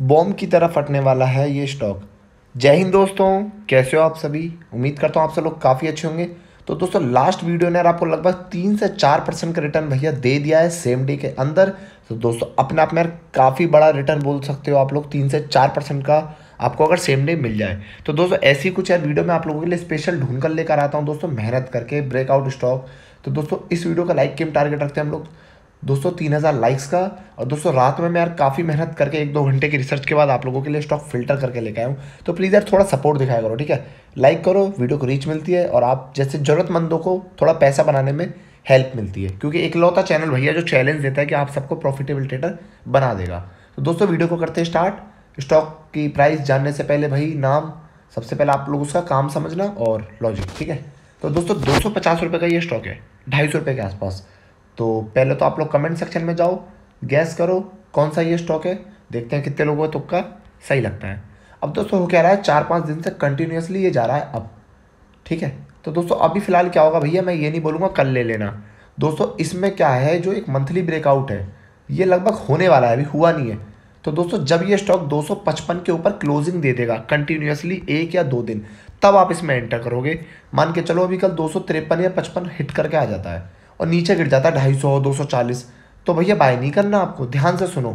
bomb की तरह फटने वाला है ये स्टॉक जय हिंद दोस्तों कैसे हो आप सभी उम्मीद करता हूँ आप सब लोग काफ़ी अच्छे होंगे तो दोस्तों लास्ट वीडियो ने आपको लगभग तीन से चार परसेंट का रिटर्न भैया दे दिया है सेम डे के अंदर तो दोस्तों अपने आप में काफ़ी बड़ा रिटर्न बोल सकते हो आप लोग तीन से चार परसेंट का आपको अगर सेम डे मिल जाए तो दोस्तों ऐसी कुछ यार वीडियो में आप लोगों के लिए स्पेशल ढूंढ कर लेकर आता हूँ दोस्तों मेहनत करके ब्रेकआउट स्टॉक तो दोस्तों इस वीडियो का लाइक केम टारगेट रखते हैं हम लोग दोस्तों तीन हज़ार लाइक्स का और दोस्तों रात में मैं यार काफ़ी मेहनत करके एक दो घंटे की रिसर्च के बाद आप लोगों के लिए स्टॉक फिल्टर करके लेके आया हूँ तो प्लीज़ यार थोड़ा सपोर्ट दिखाया करो ठीक है लाइक करो वीडियो को रीच मिलती है और आप जैसे ज़रूरतमंदों को थोड़ा पैसा बनाने में हेल्प मिलती है क्योंकि एक लौता चैनल भैया जो चैलेंज देता है कि आप सबको प्रॉफिटेबल ट्रेडर बना देगा तो दोस्तों वीडियो को करते हैं स्टार्ट स्टॉक की प्राइस जानने से पहले भाई नाम सबसे पहले आप लोग उसका काम समझना और लॉजिक ठीक है तो दोस्तों दो सौ पचास रुपये का ये स्टॉक है ढाई सौ रुपये के आसपास तो पहले तो आप लोग कमेंट सेक्शन में जाओ गैस करो कौन सा ये स्टॉक है देखते हैं कितने लोगों को तुक्का तो सही लगता है अब दोस्तों हो क्या रहा है चार पाँच दिन से कंटिन्यूसली ये जा रहा है अब ठीक है तो दोस्तों अभी फ़िलहाल क्या होगा भैया मैं ये नहीं बोलूँगा कल ले लेना दोस्तों इसमें क्या है जो एक मंथली ब्रेकआउट है ये लगभग होने वाला है अभी हुआ नहीं है तो दोस्तों जब ये स्टॉक 255 के ऊपर क्लोजिंग दे देगा कंटिन्यूसली एक या दो दिन तब आप इसमें एंटर करोगे मान के चलो अभी कल दो या पचपन हिट करके आ जाता है और नीचे गिर जाता है ढाई सौ दो सौ चालीस तो भैया बाय नहीं करना आपको ध्यान से सुनो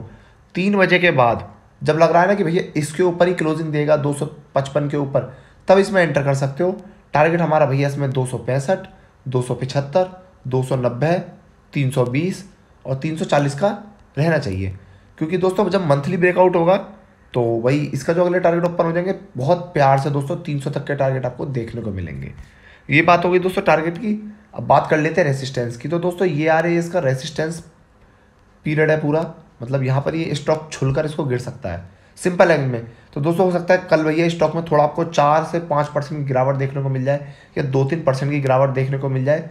तीन बजे के बाद जब लग रहा है ना कि भैया इसके ऊपर ही क्लोजिंग देगा दो सौ पचपन के ऊपर तब इसमें एंटर कर सकते हो टारगेट हमारा भैया इसमें दो सौ पैंसठ दो सौ पिछहत्तर दो सौ नब्बे तीन सौ बीस और तीन सौ चालीस का रहना चाहिए क्योंकि दोस्तों जब मंथली ब्रेकआउट होगा तो वही इसका जो अगले टारगेट ओपन हो जाएंगे बहुत प्यार से दोस्तों तीन सौ तक के टारगेट आपको देखने को मिलेंगे ये बात हो गई दोस्तों टारगेट की अब बात कर लेते हैं रेसिस्टेंस की तो दोस्तों ये आ रही है इसका रेसिस्टेंस पीरियड है पूरा मतलब यहाँ पर ये स्टॉक छुलकर इसको गिर सकता है सिंपल लैंग्वेज में तो दोस्तों हो सकता है कल भैया स्टॉक में थोड़ा आपको चार से पाँच परसेंट की गिरावट देखने को मिल जाए या दो तीन परसेंट की गिरावट देखने को मिल जाए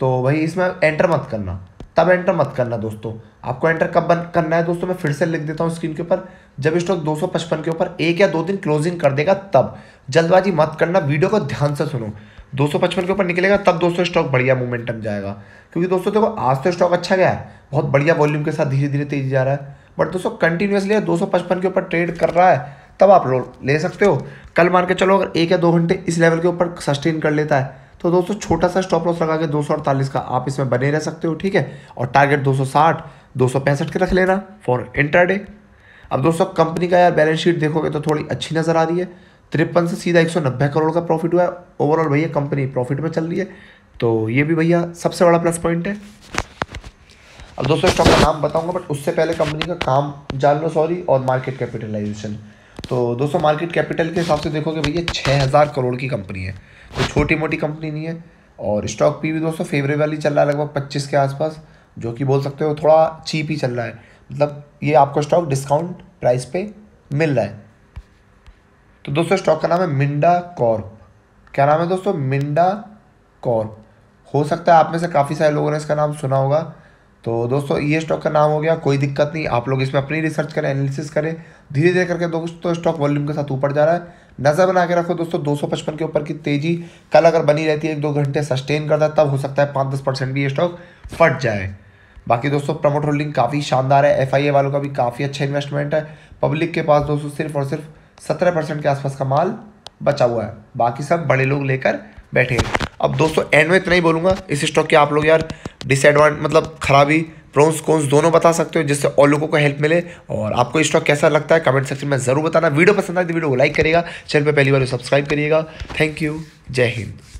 तो भाई इसमें एंटर मत करना तब एंटर मत करना दोस्तों आपको एंटर कब बन करना है दोस्तों मैं फिर से लिख देता हूँ स्क्रीन के ऊपर जब स्टॉक दो के ऊपर एक या दो दिन क्लोजिंग कर देगा तब जल्दबाजी मत करना वीडियो को ध्यान से सुनो 255 के ऊपर निकलेगा तब दोस्तों स्टॉक बढ़िया मोमेंटम जाएगा क्योंकि दोस्तों देखो आज तो स्टॉक अच्छा गया है बहुत बढ़िया वॉल्यूम के साथ धीरे धीरे तेजी जा रहा है बट दोस्तों कंटिन्यूसली दो सौ के ऊपर ट्रेड कर रहा है तब आप लोग ले सकते हो कल मान के चलो अगर एक या दो घंटे इस लेवल के ऊपर सस्टेन कर लेता है तो दोस्तों छोटा सा स्टॉप लॉस लगा के दो का आप इसमें बने रह सकते हो ठीक है और टारगेट 260 265 के रख लेना फॉर इंटरडे अब दोस्तों कंपनी का यार बैलेंस शीट देखोगे तो थोड़ी अच्छी नज़र आ रही है तिरपन से सीधा नब्बे करोड़ का प्रॉफिट हुआ है ओवरऑल भैया कंपनी प्रॉफिट में चल रही है तो ये भी भैया सबसे बड़ा प्लस पॉइंट है अब दोस्तों स्टॉक का नाम बताऊंगा बट उससे पहले कंपनी का काम जान लो सॉरी और मार्केट कैपिटलाइजेशन तो दोस्तों मार्केट कैपिटल के हिसाब से देखोगे भैया छः हज़ार करोड़ की कंपनी है कोई तो छोटी मोटी कंपनी नहीं है और स्टॉक पी भी दोस्तों फेवरेबल ही चल रहा है लगभग पच्चीस के आसपास जो कि बोल सकते हो थोड़ा चीप ही चल रहा है मतलब ये आपको स्टॉक डिस्काउंट प्राइस पे मिल रहा है तो दोस्तों स्टॉक का नाम है मिंडा कॉर्प क्या नाम है दोस्तों मिंडा कॉर्प हो सकता है आप में से काफ़ी सारे लोगों ने इसका नाम सुना होगा तो दोस्तों ये स्टॉक का नाम हो गया कोई दिक्कत नहीं आप लोग इसमें अपनी रिसर्च करें एनालिसिस करें धीरे धीरे करके दोस्तों स्टॉक वॉल्यूम के साथ ऊपर जा रहा है नज़र बना के रखो दोस्तों दो के ऊपर की तेज़ी कल अगर बनी रहती है एक दो घंटे सस्टेन करता है तब हो सकता है पाँच दस परसेंट भी ये स्टॉक फट जाए बाकी दोस्तों प्रमोट होल्डिंग काफ़ी शानदार है एफ वालों का भी काफ़ी अच्छा इन्वेस्टमेंट है पब्लिक के पास दोस्तों सिर्फ और सिर्फ सत्रह परसेंट के आसपास का माल बचा हुआ है बाकी सब बड़े लोग लेकर बैठे हैं अब दोस्तों एंड में इतना ही बोलूँगा इस स्टॉक के आप लोग यार डिसएडवांट मतलब खराबी प्रोन्स कोन्स दोनों बता सकते हो जिससे और लोगों को हेल्प मिले और आपको स्टॉक कैसा लगता है कमेंट सेक्शन में ज़रूर बताना वीडियो पसंद आए तो वीडियो को लाइक करिएगा चैनल पर पहली बार सब्सक्राइब करिएगा थैंक यू जय हिंद